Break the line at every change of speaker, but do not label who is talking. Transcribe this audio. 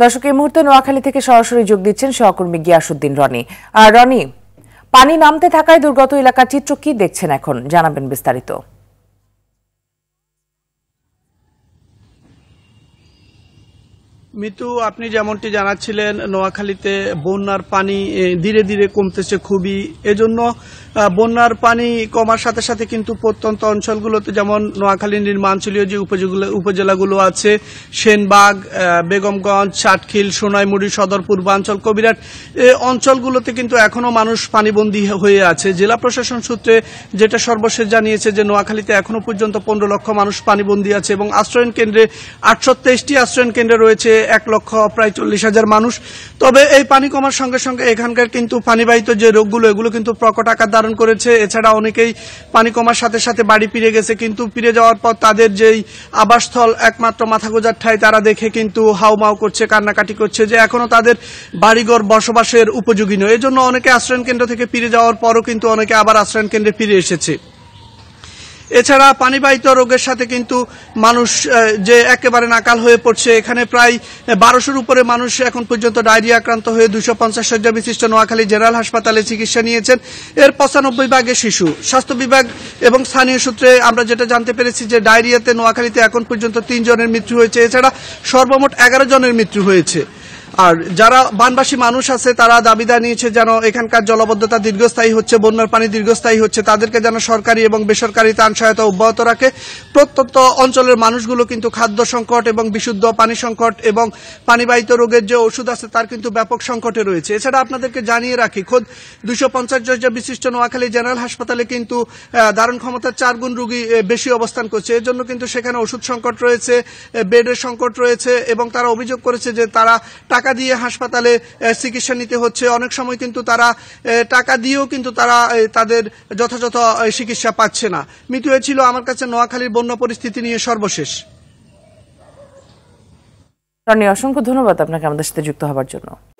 দর্শক এই মুহূর্তে নোয়াখালী থেকে সরাসরি যোগ দিচ্ছেন সহকর্মী গিয়াসুদ্দিন রনি আর রনি পানি নামতে থাকায় দুর্গত এলাকার চিত্র কি দেখছেন এখন জানাবেন বিস্তারিত মিতু আপনি যেমনটি জানাচ্ছিলেন নোয়াখালীতে বন্যার পানি ধীরে ধীরে কমতেছে খুবই এজন্য বন্যার পানি কমার সাথে সাথে কিন্তু প্রত্যন্ত অঞ্চলগুলোতে যেমন নোয়াখালী নির্মাঞ্চলীয় যে উপজেলাগুলো আছে সেনবাগ বেগমগঞ্জ চাটখিল সোনাইমুড়ি সদর পূর্বাঞ্চল কবিরাট অঞ্চলগুলোতে কিন্তু এখনও মানুষ পানিবন্দী হয়ে আছে জেলা প্রশাসন সূত্রে যেটা সর্বশেষ জানিয়েছে যে নোয়াখালীতে এখনও পর্যন্ত পনেরো লক্ষ মানুষ পানিবন্দী আছে এবং আশ্রয়ণ কেন্দ্রে আটশো তেইশটি আশ্রয়ণ কেন্দ্রে রয়েছে এক লক্ষ প্রায় চল্লিশ হাজার মানুষ তবে এই পানি কমার সঙ্গে সঙ্গে এখানকার কিন্তু পানিবাহিত যে রোগগুলো এগুলো কিন্তু প্রকট আকার ধারণ করেছে এছাড়া অনেকেই পানি কমার সাথে সাথে বাড়ি ফিরে গেছে কিন্তু ফিরে যাওয়ার পর তাদের যেই আবাসস্থল একমাত্র মাথাগোজার ঠাই তারা দেখে কিন্তু হাউমাউ করছে কান্নাকাটি করছে যে এখনো তাদের বাড়িঘর বসবাসের উপযোগী নয় এজন্য অনেকে আশ্রয়ণ কেন্দ্র থেকে ফিরে যাওয়ার পরও কিন্তু অনেকে আবার আশ্রয়ণ কেন্দ্রে ফিরে এসেছে এছাড়া পানিবাহিত রোগের সাথে কিন্তু মানুষ যে একেবারে নাকাল হয়ে পড়ছে এখানে প্রায় বারোশোর উপরে মানুষ এখন পর্যন্ত ডায়রিয়া আক্রান্ত হয়ে দুশো পঞ্চাশ শয্যা বিশিষ্ট নোয়াখালী জেনারেল হাসপাতালে চিকিৎসা নিয়েছেন এর পঁচানব্বই ভাগে শিশু স্বাস্থ্য বিভাগ এবং স্থানীয় সূত্রে আমরা যেটা জানতে পেরেছি যে ডায়রিয়াতে নোয়াখালীতে এখন পর্যন্ত তিনজনের মৃত্যু হয়েছে এছাড়া সর্বমোট এগারো জনের মৃত্যু হয়েছে আর যারা বানবাসী মানুষ আছে তারা দাবি দাঁড়িয়েছে যেন এখানকার জলবদ্ধতা দীর্ঘস্থায়ী হচ্ছে বন্যার পানি দীর্ঘস্থায়ী হচ্ছে তাদেরকে যেন সরকারি এবং বেসরকারি ত্রাণ সহায়তা অব্যাহত রাখে প্রত্যন্ত অঞ্চলের মানুষগুলো কিন্তু খাদ্য সংকট এবং বিশুদ্ধ পানি সংকট এবং পানিবাহিত রোগের যে ওষুধ আছে তার কিন্তু ব্যাপক সংকটে রয়েছে এছাড়া আপনাদেরকে জানিয়ে রাখি খোদ দুশো পঞ্চাশ বিশিষ্ট নোয়াখালী জেনারেল হাসপাতালে কিন্তু দারুণ ক্ষমতার চার গুণ রোগী বেশি অবস্থান করছে এর জন্য কিন্তু সেখানে ওষুধ সংকট রয়েছে বেডের সংকট রয়েছে এবং তারা অভিযোগ করেছে যে তারা টাকা দিয়ে হাসপাতালে চিকিৎসা নিতে হচ্ছে অনেক সময় কিন্তু তারা টাকা দিয়েও কিন্তু তারা তাদের যথাযথ চিকিৎসা পাচ্ছে না মৃত্যু হয়েছিল আমার কাছে নোয়াখালীর বন্য পরিস্থিতি নিয়ে সর্বশেষ অসংখ্য ধন্যবাদ আপনাকে আমাদের সাথে যুক্ত হবার জন্য